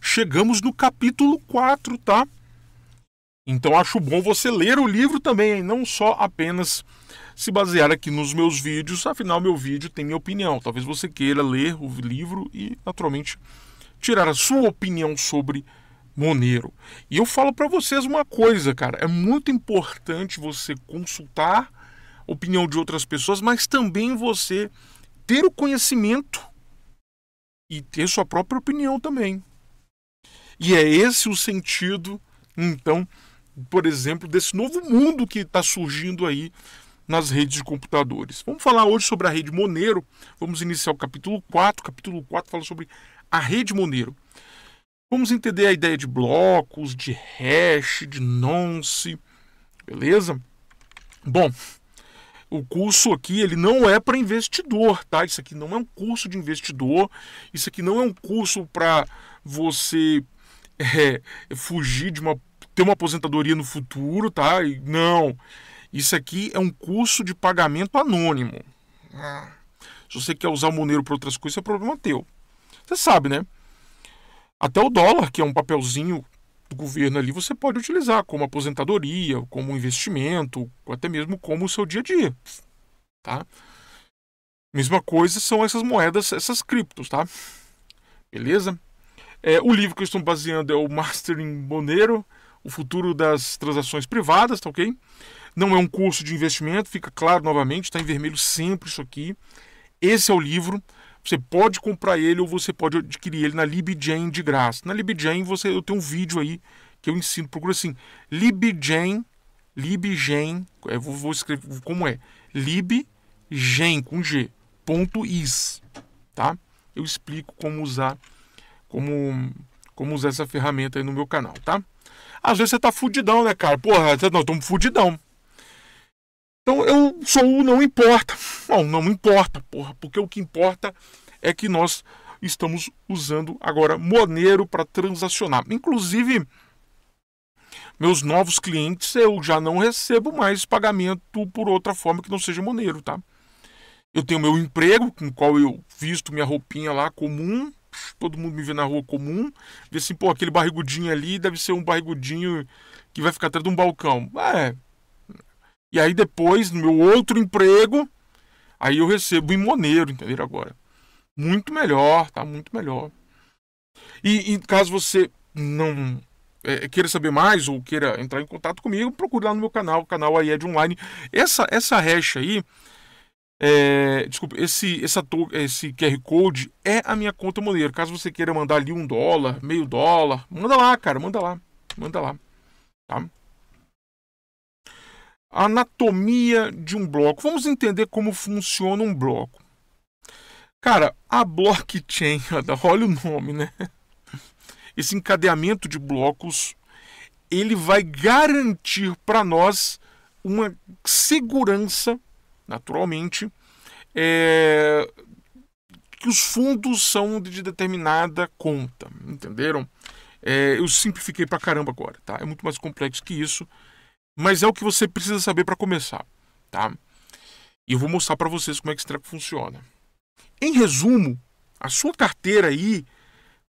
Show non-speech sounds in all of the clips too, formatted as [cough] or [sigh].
chegamos no capítulo 4, tá? Então acho bom você ler o livro também, não só apenas se basear aqui nos meus vídeos, afinal meu vídeo tem minha opinião. Talvez você queira ler o livro e naturalmente tirar a sua opinião sobre Monero. E eu falo para vocês uma coisa, cara, é muito importante você consultar a opinião de outras pessoas, mas também você ter o conhecimento e ter sua própria opinião também. E é esse o sentido, então, por exemplo, desse novo mundo que está surgindo aí nas redes de computadores. Vamos falar hoje sobre a rede Monero. Vamos iniciar o capítulo 4. O capítulo 4 fala sobre a rede Monero. Vamos entender a ideia de blocos, de hash, de nonce, beleza? Bom, o curso aqui ele não é para investidor, tá? Isso aqui não é um curso de investidor, isso aqui não é um curso para você é, é, fugir de uma ter uma aposentadoria no futuro, tá? Não. Isso aqui é um curso de pagamento anônimo. Ah, se você quer usar o Monero para outras coisas, é problema teu. Você sabe, né? Até o dólar, que é um papelzinho do governo ali, você pode utilizar como aposentadoria, como investimento, até mesmo como o seu dia a dia, tá? Mesma coisa são essas moedas, essas criptos, tá? Beleza? É, o livro que eu estou baseando é o Mastering Bonero, o futuro das transações privadas, tá ok? Não é um curso de investimento, fica claro novamente, está em vermelho sempre isso aqui. Esse é o livro. Você pode comprar ele ou você pode adquirir ele na LibGen de graça. Na LibGen você, eu tenho um vídeo aí que eu ensino. Procura assim, LibGen, LibGen, é, vou, vou escrever como é, LibGen com G, ponto is, tá? Eu explico como usar como, como usar essa ferramenta aí no meu canal, tá? Às vezes você tá fudidão, né, cara? Porra, não, eu tô fudidão. Então eu sou o não importa. Não, não importa, porra, porque o que importa é que nós estamos usando agora Monero para transacionar. Inclusive, meus novos clientes eu já não recebo mais pagamento por outra forma que não seja Monero, tá? Eu tenho meu emprego, com o qual eu visto minha roupinha lá comum, todo mundo me vê na rua comum, vê assim, pô, aquele barrigudinho ali deve ser um barrigudinho que vai ficar atrás de um balcão. É. E aí depois, no meu outro emprego, aí eu recebo em Moneiro, entendeu? Agora. Muito melhor, tá? Muito melhor. E, e caso você não é, queira saber mais ou queira entrar em contato comigo, procure lá no meu canal, o canal aí é de online. Essa, essa hash aí é, desculpa, esse, esse, esse QR Code é a minha conta Monero. Caso você queira mandar ali um dólar, meio dólar, manda lá, cara, manda lá, manda lá. Tá? Anatomia de um bloco. Vamos entender como funciona um bloco. Cara, a blockchain, [laughs] olha o nome, né? Esse encadeamento de blocos, ele vai garantir para nós uma segurança naturalmente, é, que os fundos são de determinada conta, entenderam? É, eu simplifiquei pra caramba agora, tá? É muito mais complexo que isso, mas é o que você precisa saber para começar, tá? E eu vou mostrar para vocês como é que esse treco funciona. Em resumo, a sua carteira aí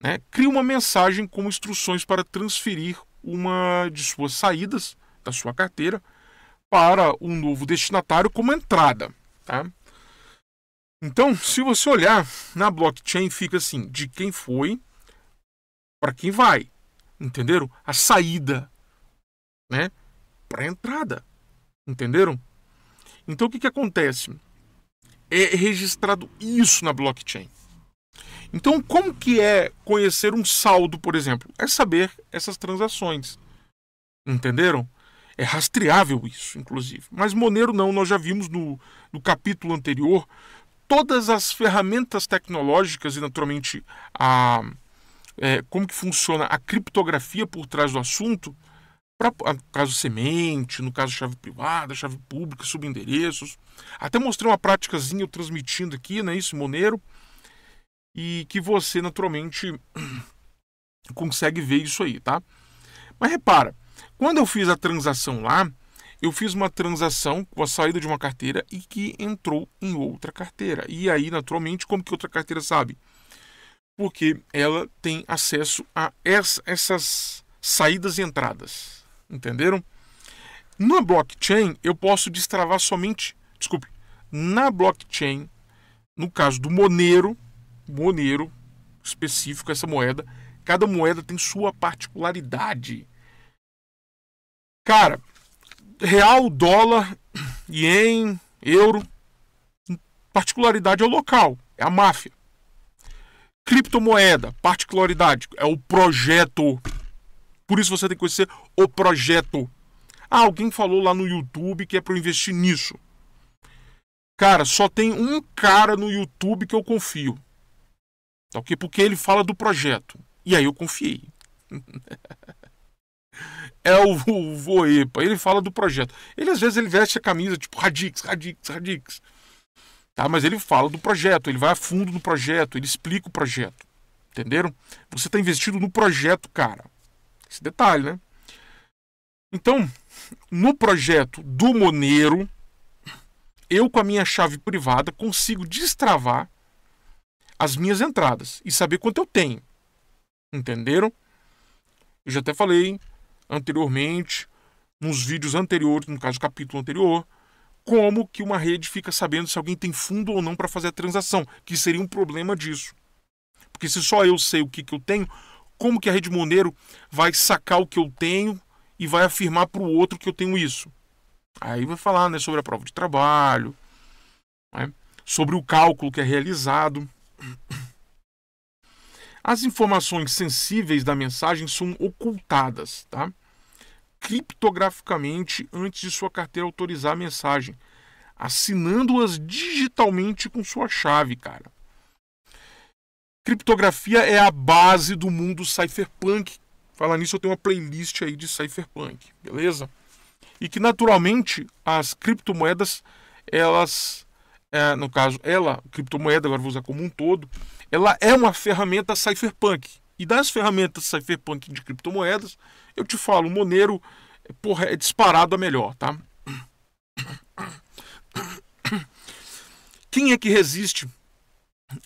né, cria uma mensagem com instruções para transferir uma de suas saídas da sua carteira para um novo destinatário como entrada. Tá? Então, se você olhar na blockchain, fica assim: de quem foi para quem vai. Entenderam? A saída, né? Para a entrada. Entenderam? Então, o que, que acontece? É registrado isso na blockchain. Então, como que é conhecer um saldo, por exemplo? É saber essas transações. Entenderam? É rastreável isso, inclusive. Mas Monero não, nós já vimos no, no capítulo anterior todas as ferramentas tecnológicas e, naturalmente, a, é, como que funciona a criptografia por trás do assunto, pra, no caso semente, no caso chave privada, chave pública, subendereços. Até mostrei uma práticazinha eu transmitindo aqui, né, isso, Monero, e que você, naturalmente, [clears throat] consegue ver isso aí, tá? Mas repara, quando eu fiz a transação lá, eu fiz uma transação com a saída de uma carteira e que entrou em outra carteira. E aí, naturalmente, como que outra carteira sabe? Porque ela tem acesso a essas saídas e entradas. Entenderam? Na blockchain, eu posso destravar somente. Desculpe. Na blockchain, no caso do Monero, Monero específico, essa moeda, cada moeda tem sua particularidade Cara, real, dólar, ien, euro, particularidade é o local, é a máfia. Criptomoeda, particularidade, é o projeto. Por isso você tem que conhecer o projeto. Ah, alguém falou lá no YouTube que é para eu investir nisso. Cara, só tem um cara no YouTube que eu confio. Tá ok? Porque ele fala do projeto. E aí eu confiei. [laughs] é o, Voepa. Ele fala do projeto. Ele às vezes ele veste a camisa tipo Radix, Radix, Radix. Tá? Mas ele fala do projeto, ele vai a fundo do projeto, ele explica o projeto. Entenderam? Você está investido no projeto, cara. Esse detalhe, né? Então, no projeto do Moneiro, eu com a minha chave privada consigo destravar as minhas entradas e saber quanto eu tenho. Entenderam? Eu já até falei anteriormente, nos vídeos anteriores, no caso, capítulo anterior, como que uma rede fica sabendo se alguém tem fundo ou não para fazer a transação, que seria um problema disso. Porque se só eu sei o que, que eu tenho, como que a rede Monero vai sacar o que eu tenho e vai afirmar para o outro que eu tenho isso? Aí vai falar né, sobre a prova de trabalho, né, sobre o cálculo que é realizado. As informações sensíveis da mensagem são ocultadas, tá? criptograficamente antes de sua carteira autorizar a mensagem, assinando-as digitalmente com sua chave, cara. Criptografia é a base do mundo cypherpunk. Falar nisso, eu tenho uma playlist aí de cypherpunk, beleza? E que naturalmente as criptomoedas, elas, é, no caso, ela, criptomoeda, agora vou usar como um todo, ela é uma ferramenta cypherpunk. E das ferramentas cypherpunk de criptomoedas, eu te falo, o Monero eh, porra, é disparado a melhor, tá? Quem é que resiste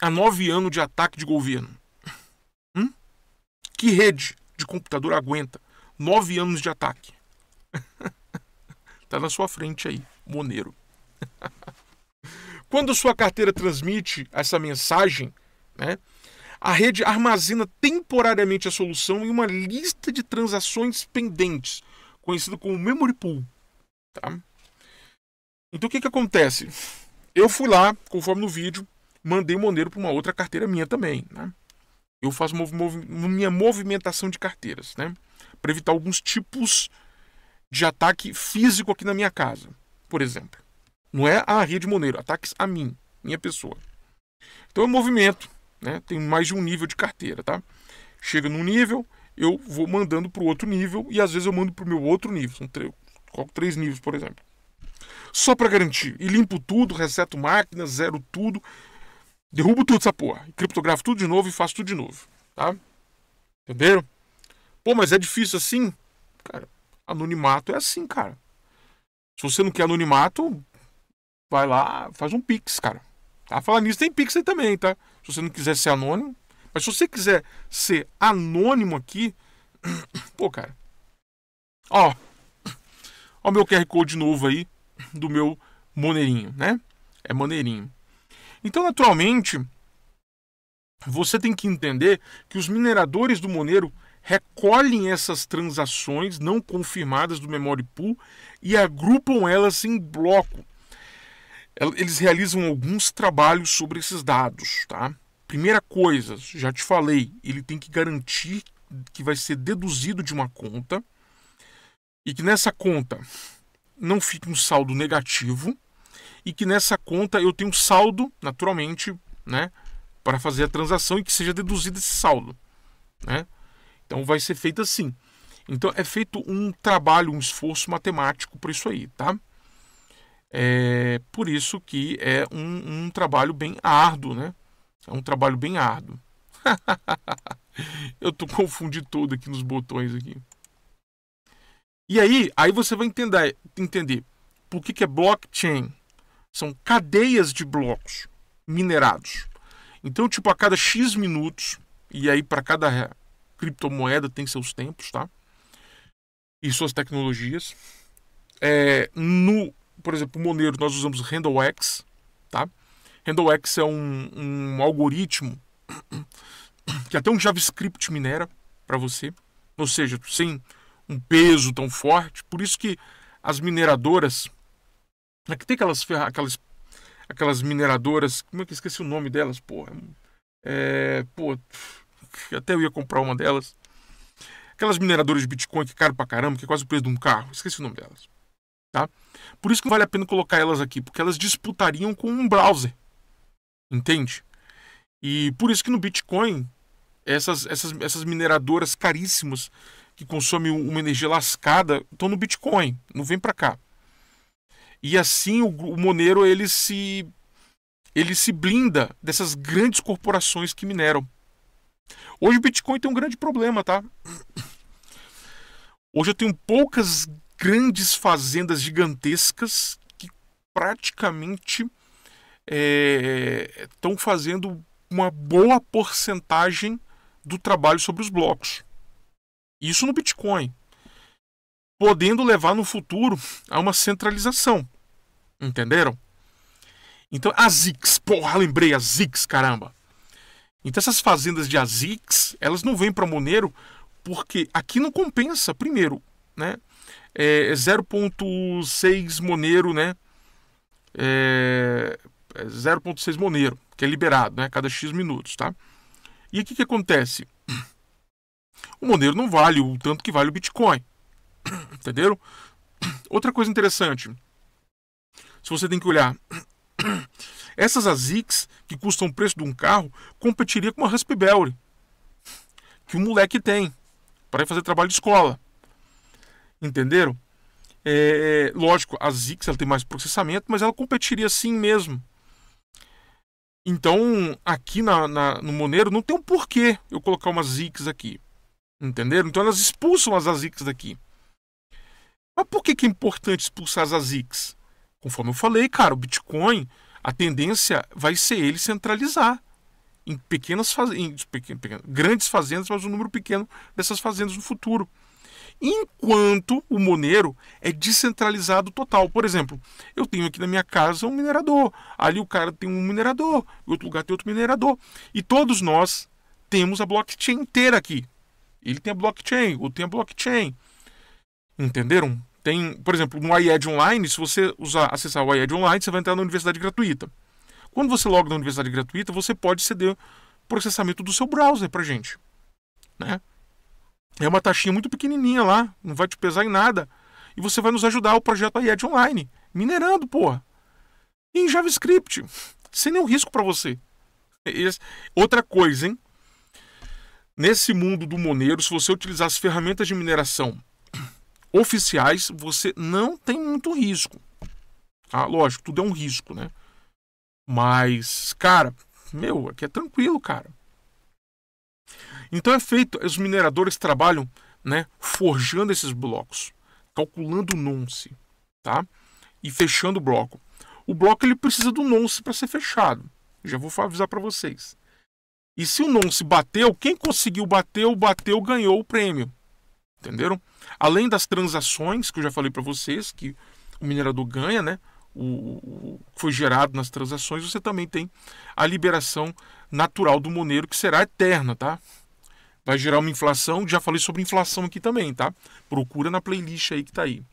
a nove anos de ataque de governo? Hum? Que rede de computador aguenta nove anos de ataque? [laughs] tá na sua frente aí, Monero. [laughs] Quando sua carteira transmite essa mensagem, né? A rede armazena temporariamente a solução em uma lista de transações pendentes, conhecido como memory pool. Tá? Então o que, que acontece? Eu fui lá, conforme no vídeo, mandei o Monero para uma outra carteira minha também. Né? Eu faço mov mov minha movimentação de carteiras, né? para evitar alguns tipos de ataque físico aqui na minha casa, por exemplo. Não é a rede Monero, ataques a mim, minha pessoa. Então eu movimento né? Tem mais de um nível de carteira, tá? Chega num nível, eu vou mandando para o outro nível e às vezes eu mando para o meu outro nível. São três, três níveis, por exemplo. Só para garantir. E limpo tudo, reseto máquina, zero tudo. Derrubo tudo essa porra. Criptografo tudo de novo e faço tudo de novo. Tá? Entenderam? Pô, mas é difícil assim? Cara, anonimato é assim, cara. Se você não quer anonimato, vai lá, faz um Pix, cara. Tá falando nisso, tem Pix aí também, tá? se você não quiser ser anônimo. Mas se você quiser ser anônimo aqui, [coughs] pô, cara. Ó, ó o meu QR Code novo aí do meu maneirinho, né? É maneirinho. Então, naturalmente, você tem que entender que os mineradores do Monero recolhem essas transações não confirmadas do memory pool e agrupam elas em bloco eles realizam alguns trabalhos sobre esses dados, tá? Primeira coisa, já te falei, ele tem que garantir que vai ser deduzido de uma conta e que nessa conta não fique um saldo negativo e que nessa conta eu tenho um saldo, naturalmente, né, para fazer a transação e que seja deduzido esse saldo, né? Então vai ser feito assim. Então é feito um trabalho, um esforço matemático para isso aí, tá? É por isso que é um, um trabalho bem árduo, né? É um trabalho bem árduo. [laughs] Eu tô [laughs] confundindo tudo aqui nos botões aqui. E aí, aí você vai entender, entender por que, que é blockchain. São cadeias de blocos minerados. Então, tipo, a cada X minutos, e aí para cada criptomoeda tem seus tempos, tá? E suas tecnologias. É, no por exemplo, o Monero, nós usamos o HandleX, tá? HandleX é um, um algoritmo [coughs] que até um JavaScript minera para você, ou seja, sem um peso tão forte. Por isso que as mineradoras, aqui é tem aquelas, aquelas, aquelas mineradoras, como é que eu esqueci o nome delas, porra? É, pô, até eu ia comprar uma delas. Aquelas mineradoras de Bitcoin que é caro pra caramba, que é quase o preço de um carro. Esqueci o nome delas. Tá? Por isso que não vale a pena colocar elas aqui, porque elas disputariam com um browser. Entende? E por isso que no Bitcoin, essas, essas, essas mineradoras caríssimas que consomem uma energia lascada estão no Bitcoin, não vem para cá. E assim o, o Monero ele se ele se blinda dessas grandes corporações que mineram. Hoje o Bitcoin tem um grande problema, tá? Hoje eu tenho poucas grandes fazendas gigantescas que praticamente estão é, fazendo uma boa porcentagem do trabalho sobre os blocos. Isso no Bitcoin, podendo levar no futuro a uma centralização. Entenderam? Então, a Zix, porra, lembrei, a Zix, caramba. Então, essas fazendas de Azix, elas não vêm para Monero, porque aqui não compensa, primeiro, né? é 0,6 é Monero, né? É 0,6 é Monero, que é liberado, né? Cada X minutos, tá? E o que, que acontece? O Monero não vale o tanto que vale o Bitcoin. [coughs] Entenderam? Outra coisa interessante. Se você tem que olhar. [coughs] Essas ASICs, que custam o preço de um carro, competiria com uma Raspberry. Que o moleque tem. Para fazer trabalho de escola. Entenderam? É, é, lógico, a Zix ela tem mais processamento, mas ela competiria assim mesmo. Então, aqui na, na, no Monero, não tem um porquê eu colocar umas Zix aqui. Entenderam? Então, elas expulsam as Zix daqui. Mas por que, que é importante expulsar as Zix? Conforme eu falei, cara, o Bitcoin, a tendência vai ser ele centralizar em pequenas fazendas, grandes fazendas, mas um número pequeno dessas fazendas no futuro enquanto o Monero é descentralizado total. Por exemplo, eu tenho aqui na minha casa um minerador, ali o cara tem um minerador, em outro lugar tem outro minerador, e todos nós temos a blockchain inteira aqui. Ele tem a blockchain, ou tem a blockchain. Entenderam? Tem, por exemplo, no IED Online, se você usar, acessar o IED Online, você vai entrar na universidade gratuita. Quando você loga na universidade gratuita, você pode ceder processamento do seu browser para gente. Né? É uma taxinha muito pequenininha lá, não vai te pesar em nada. E você vai nos ajudar o projeto IED Online, minerando, porra. E em JavaScript, sem nenhum risco para você. Outra coisa, hein? Nesse mundo do Monero, se você utilizar as ferramentas de mineração oficiais, você não tem muito risco. Ah, lógico, tudo é um risco, né? Mas, cara, meu, aqui é tranquilo, cara. Então é feito, os mineradores trabalham né, forjando esses blocos, calculando o nonce, tá? E fechando o bloco. O bloco ele precisa do nonce para ser fechado. Já vou avisar para vocês. E se o nonce bateu, quem conseguiu bateu, bateu, ganhou o prêmio. Entenderam? Além das transações que eu já falei para vocês, que o minerador ganha, né? O, que foi gerado nas transações, você também tem a liberação natural do Monero que será eterna, tá? Vai gerar uma inflação, já falei sobre inflação aqui também, tá? Procura na playlist aí que tá aí.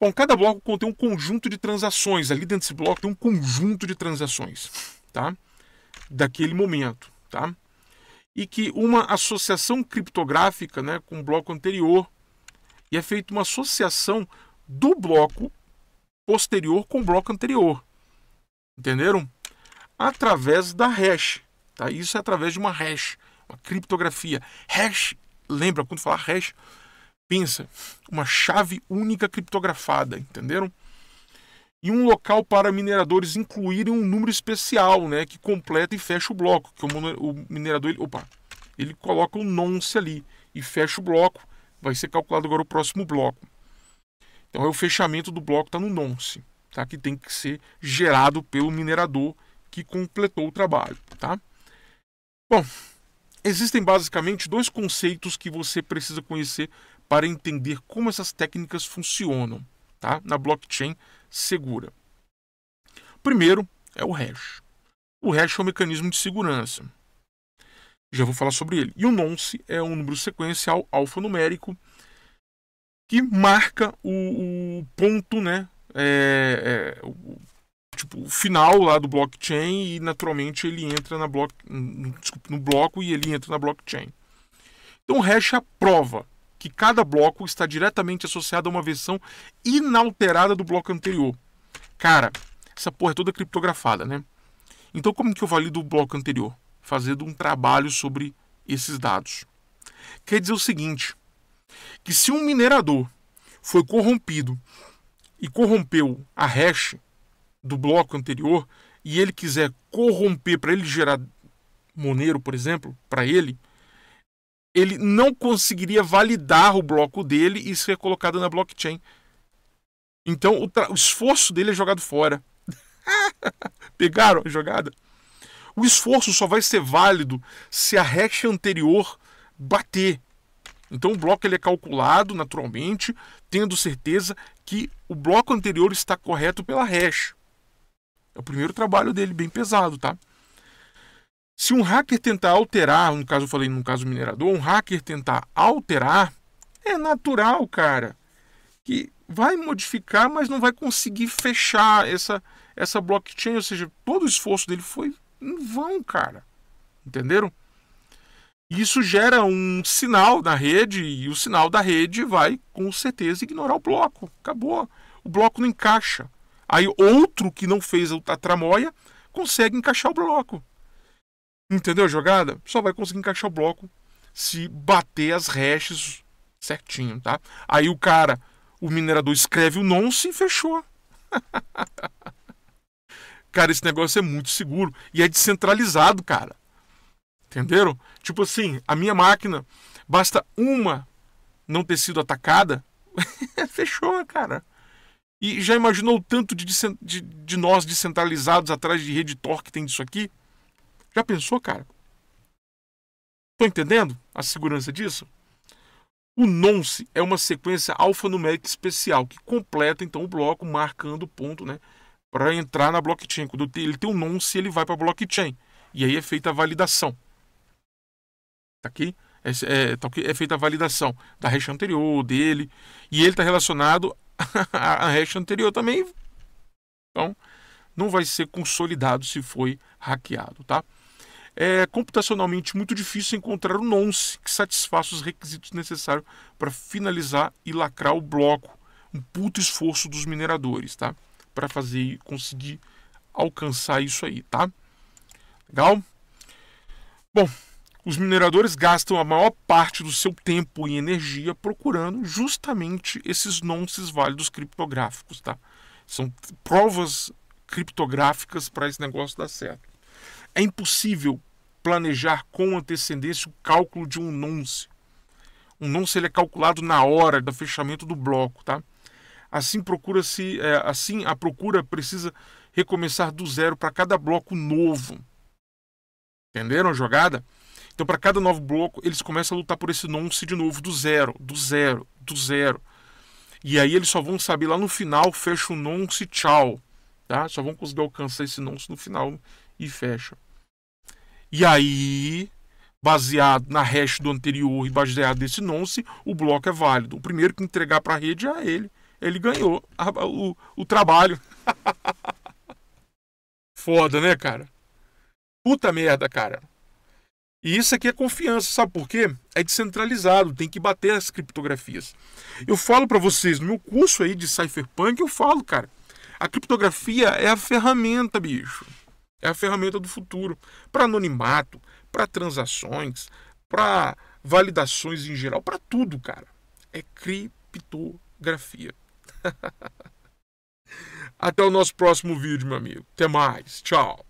Bom, cada bloco contém um conjunto de transações. Ali dentro desse bloco tem um conjunto de transações, tá? Daquele momento, tá? E que uma associação criptográfica, né, com o bloco anterior, e é feita uma associação do bloco posterior com o bloco anterior. Entenderam? através da hash. Tá? Isso é através de uma hash, uma criptografia. Hash, lembra quando falar hash? Pensa, uma chave única criptografada, entenderam? E um local para mineradores incluírem um número especial, né, que completa e fecha o bloco, que o minerador, ele, opa, ele coloca o um nonce ali e fecha o bloco, vai ser calculado agora o próximo bloco. Então é o fechamento do bloco está no nonce, tá? que tem que ser gerado pelo minerador que completou o trabalho, tá? Bom, existem basicamente dois conceitos que você precisa conhecer para entender como essas técnicas funcionam, tá? Na blockchain segura. Primeiro é o hash. O hash é um mecanismo de segurança. Já vou falar sobre ele. E o nonce é um número sequencial alfanumérico que marca o, o ponto, né? É, é, final lá do blockchain e naturalmente ele entra na bloco no, desculpa, no bloco e ele entra na blockchain. Então o hash é a prova que cada bloco está diretamente associado a uma versão inalterada do bloco anterior. Cara, essa porra é toda criptografada, né? Então como que eu valido o bloco anterior? Fazendo um trabalho sobre esses dados. Quer dizer o seguinte, que se um minerador foi corrompido e corrompeu a hash do bloco anterior e ele quiser corromper para ele gerar Monero, por exemplo, para ele, ele não conseguiria validar o bloco dele e ser colocado na blockchain. Então o, o esforço dele é jogado fora. [laughs] Pegaram a jogada? O esforço só vai ser válido se a hash anterior bater. Então o bloco ele é calculado naturalmente, tendo certeza que o bloco anterior está correto pela hash. É o primeiro trabalho dele, bem pesado, tá? Se um hacker tentar alterar, no caso eu falei no caso minerador, um hacker tentar alterar, é natural, cara, que vai modificar, mas não vai conseguir fechar essa, essa blockchain. Ou seja, todo o esforço dele foi em vão, cara. Entenderam? Isso gera um sinal na rede e o sinal da rede vai com certeza ignorar o bloco. Acabou. O bloco não encaixa. Aí outro que não fez a tramóia consegue encaixar o bloco. Entendeu a jogada? Só vai conseguir encaixar o bloco se bater as hashes certinho, tá? Aí o cara, o minerador escreve o nonce e fechou. [laughs] cara, esse negócio é muito seguro e é descentralizado, cara. Entenderam? Tipo assim, a minha máquina, basta uma não ter sido atacada, [laughs] fechou, cara. E já imaginou o tanto de, de, de nós descentralizados atrás de rede Tor que tem disso aqui? Já pensou, cara? Tô entendendo a segurança disso? O nonce é uma sequência alfanumérica especial que completa então o bloco marcando o ponto, né, para entrar na blockchain. Quando ele tem um nonce, ele vai para a blockchain e aí é feita a validação. Tá aqui? É, é, tá aqui? é feita a validação da hash anterior dele e ele está relacionado [laughs] a hash anterior também. Então, não vai ser consolidado se foi hackeado, tá? É computacionalmente muito difícil encontrar um nonce que satisfaça os requisitos necessários para finalizar e lacrar o bloco. Um puto esforço dos mineradores, tá? Para fazer e conseguir alcançar isso aí, tá? Legal? Bom, os mineradores gastam a maior parte do seu tempo e energia procurando justamente esses nonces válidos criptográficos, tá? São provas criptográficas para esse negócio dar certo. É impossível planejar com antecedência o cálculo de um nonce. Um nonce ele é calculado na hora do fechamento do bloco, tá? Assim procura se, é, assim a procura precisa recomeçar do zero para cada bloco novo. Entenderam a jogada? Então, para cada novo bloco, eles começam a lutar por esse nonce de novo, do zero, do zero, do zero. E aí eles só vão saber lá no final, fecha o nonce, tchau. Tá? Só vão conseguir alcançar esse nonce no final e fecha. E aí, baseado na hash do anterior e baseado nesse nonce, o bloco é válido. O primeiro que entregar para a rede é ele. Ele ganhou a, o, o trabalho. [laughs] Foda, né, cara? Puta merda, cara. E isso aqui é confiança, sabe por quê? É descentralizado, tem que bater as criptografias. Eu falo para vocês, no meu curso aí de Cypherpunk, eu falo, cara, a criptografia é a ferramenta, bicho. É a ferramenta do futuro para anonimato, para transações, para validações em geral, para tudo, cara. É criptografia. [laughs] Até o nosso próximo vídeo, meu amigo. Até mais. Tchau.